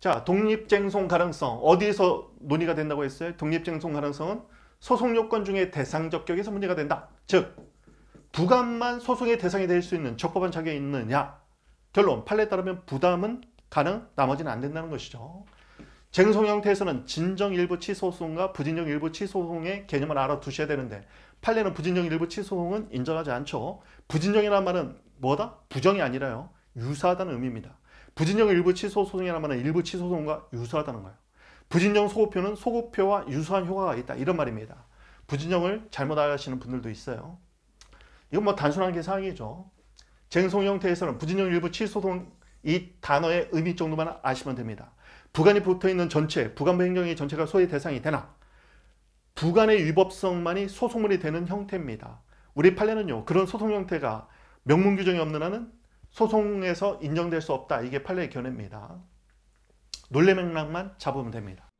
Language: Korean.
자, 독립쟁송 가능성. 어디에서 논의가 된다고 했어요? 독립쟁송 가능성은 소송 요건 중에 대상적 격에서 문제가 된다. 즉, 부감만 소송의 대상이 될 수 있는 적법한 자격이 있느냐? 결론, 판례에 따르면 부담은 가능, 나머지는 안 된다는 것이죠. 쟁송 형태에서는 진정 일부 취소송과 부진정 일부 취소송의 개념을 알아두셔야 되는데 판례는 부진정 일부 취소송은 인정하지 않죠. 부진정이라는 말은 뭐다? 부정이 아니라요. 유사하다는 의미입니다. 부진정 일부 취소 소송이라면 일부 취소 소송과 유사하다는 거예요. 부진정 소급표는 소급표와 유사한 효과가 있다. 이런 말입니다. 부진정을 잘못 아시는 분들도 있어요. 이건 뭐 단순한 게사이죠 쟁송 형태에서는 부진정 일부 취소소송 이 단어의 의미 정도만 아시면 됩니다. 부간이 붙어있는 전체, 부간부 행정의 전체가 소위 대상이 되나 부간의 위법성만이 소송물이 되는 형태입니다. 우리 판례는요. 그런 소송 형태가 명문 규정이 없는 한은 소송에서 인정될 수 없다. 이게 판례의 견해입니다. 논리 맥락만 잡으면 됩니다.